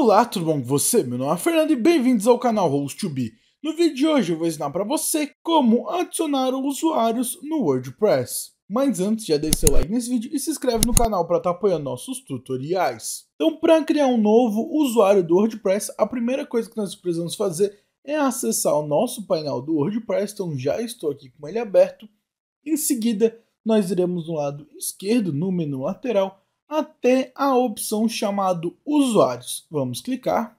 Olá, tudo bom com você? Meu nome é Fernando e bem-vindos ao canal host 2 be No vídeo de hoje eu vou ensinar para você como adicionar usuários no WordPress. Mas antes, já deixa seu like nesse vídeo e se inscreve no canal para estar tá apoiando nossos tutoriais. Então, para criar um novo usuário do WordPress, a primeira coisa que nós precisamos fazer é acessar o nosso painel do WordPress, então já estou aqui com ele aberto. Em seguida, nós iremos no lado esquerdo, no menu lateral, até a opção chamada usuários. Vamos clicar.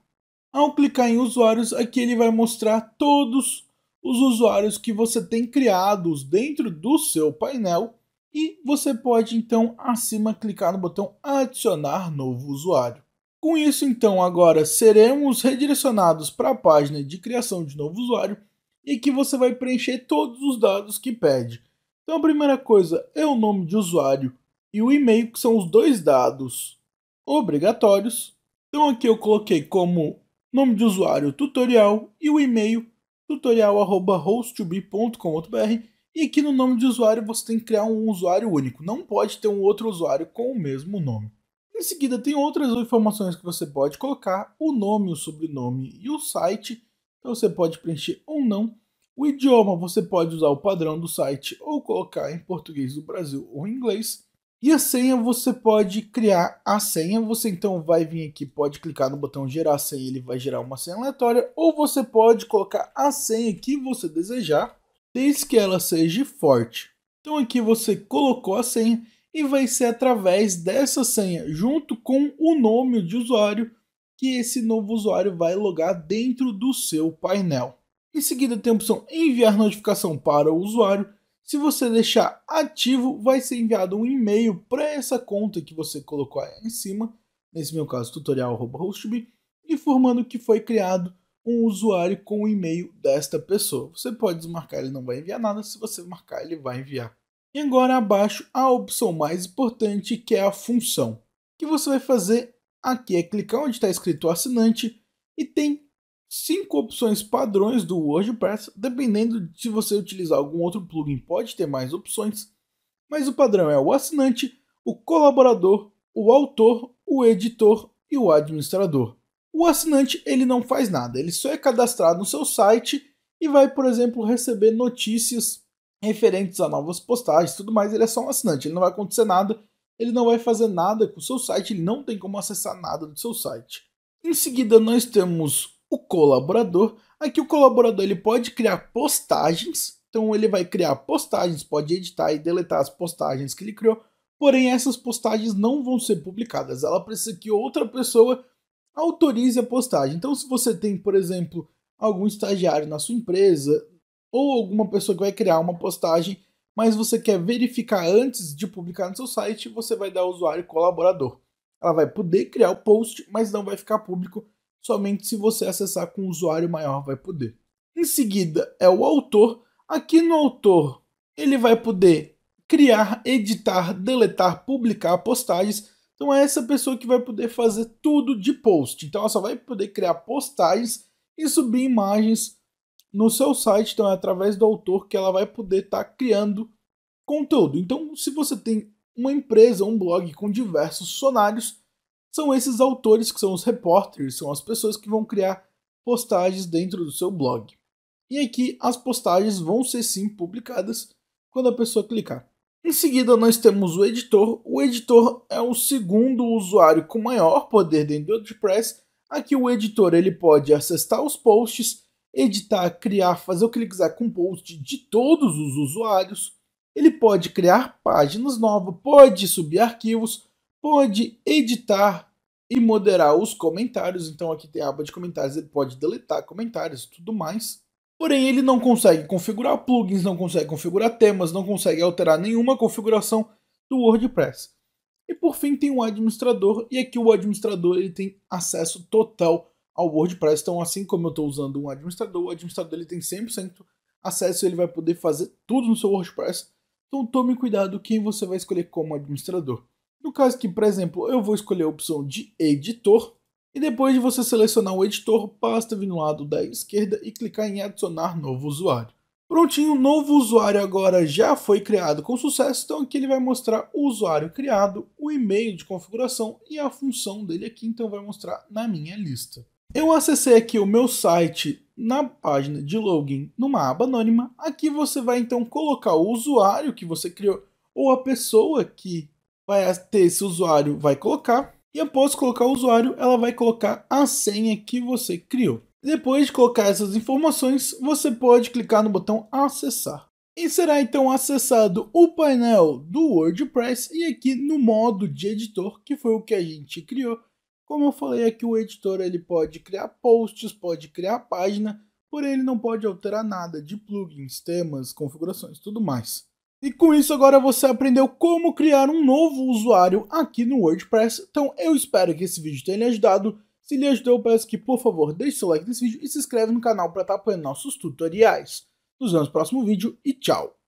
Ao clicar em usuários, aqui ele vai mostrar todos os usuários que você tem criados dentro do seu painel e você pode então acima clicar no botão adicionar novo usuário. Com isso então agora seremos redirecionados para a página de criação de novo usuário e que você vai preencher todos os dados que pede. Então a primeira coisa é o nome de usuário, e o e-mail, que são os dois dados obrigatórios. Então aqui eu coloquei como nome de usuário tutorial e o e-mail e aqui no nome de usuário você tem que criar um usuário único, não pode ter um outro usuário com o mesmo nome. Em seguida tem outras informações que você pode colocar, o nome, o sobrenome e o site, então você pode preencher ou não. O idioma você pode usar o padrão do site ou colocar em português do Brasil ou inglês. E a senha você pode criar a senha, você então vai vir aqui, pode clicar no botão gerar senha, ele vai gerar uma senha aleatória, ou você pode colocar a senha que você desejar, desde que ela seja forte. Então aqui você colocou a senha e vai ser através dessa senha, junto com o nome de usuário, que esse novo usuário vai logar dentro do seu painel. Em seguida tem a opção enviar notificação para o usuário, se você deixar ativo, vai ser enviado um e-mail para essa conta que você colocou aí em cima, nesse meu caso tutorial.hostb, informando que foi criado um usuário com o e-mail desta pessoa. Você pode desmarcar, ele não vai enviar nada, se você marcar, ele vai enviar. E agora abaixo a opção mais importante, que é a função. O que você vai fazer aqui é clicar onde está escrito assinante e tem cinco opções padrões do WordPress, dependendo de se você utilizar algum outro plugin, pode ter mais opções, mas o padrão é o assinante, o colaborador, o autor, o editor e o administrador. O assinante ele não faz nada, ele só é cadastrado no seu site e vai, por exemplo, receber notícias referentes a novas postagens, tudo mais. Ele é só um assinante, ele não vai acontecer nada, ele não vai fazer nada com o seu site, ele não tem como acessar nada do seu site. Em seguida, nós temos o colaborador. Aqui o colaborador ele pode criar postagens, então ele vai criar postagens, pode editar e deletar as postagens que ele criou, porém essas postagens não vão ser publicadas, ela precisa que outra pessoa autorize a postagem. Então se você tem, por exemplo, algum estagiário na sua empresa ou alguma pessoa que vai criar uma postagem, mas você quer verificar antes de publicar no seu site, você vai dar ao usuário colaborador. Ela vai poder criar o post, mas não vai ficar público somente se você acessar com um usuário maior vai poder. Em seguida é o autor. Aqui no autor ele vai poder criar, editar, deletar, publicar postagens. Então é essa pessoa que vai poder fazer tudo de post. Então ela só vai poder criar postagens e subir imagens no seu site. Então é através do autor que ela vai poder estar tá criando conteúdo. Então se você tem uma empresa, um blog com diversos sonários, são esses autores que são os repórteres, são as pessoas que vão criar postagens dentro do seu blog. E aqui as postagens vão ser sim publicadas quando a pessoa clicar. Em seguida, nós temos o editor. O editor é o segundo usuário com maior poder dentro do WordPress. Aqui o editor ele pode acessar os posts, editar, criar, fazer o que quiser com post de todos os usuários. Ele pode criar páginas novas, pode subir arquivos, pode editar e moderar os comentários. Então aqui tem a aba de comentários, ele pode deletar comentários e tudo mais. Porém, ele não consegue configurar plugins, não consegue configurar temas, não consegue alterar nenhuma configuração do WordPress. E por fim tem o administrador, e aqui o administrador ele tem acesso total ao WordPress. Então, assim como eu estou usando um administrador, o administrador ele tem 100% acesso, ele vai poder fazer tudo no seu WordPress. Então tome cuidado quem você vai escolher como administrador. No caso que, por exemplo, eu vou escolher a opção de editor, e depois de você selecionar o editor, basta vir no lado da esquerda e clicar em adicionar novo usuário. Prontinho, o novo usuário agora já foi criado com sucesso, então aqui ele vai mostrar o usuário criado, o e-mail de configuração e a função dele aqui, então vai mostrar na minha lista. Eu acessei aqui o meu site na página de login numa aba anônima, aqui você vai então colocar o usuário que você criou ou a pessoa que vai ter esse usuário, vai colocar. E após colocar o usuário, ela vai colocar a senha que você criou. Depois de colocar essas informações, você pode clicar no botão acessar. E será então acessado o painel do WordPress e aqui no modo de editor, que foi o que a gente criou. Como eu falei aqui, o editor ele pode criar posts, pode criar página, porém ele não pode alterar nada de plugins, temas, configurações, tudo mais. E com isso agora você aprendeu como criar um novo usuário aqui no WordPress. Então eu espero que esse vídeo tenha lhe ajudado. Se lhe ajudou, eu peço que por favor deixe seu like nesse vídeo e se inscreve no canal para estar apoiando nossos tutoriais. Nos vemos no próximo vídeo e tchau!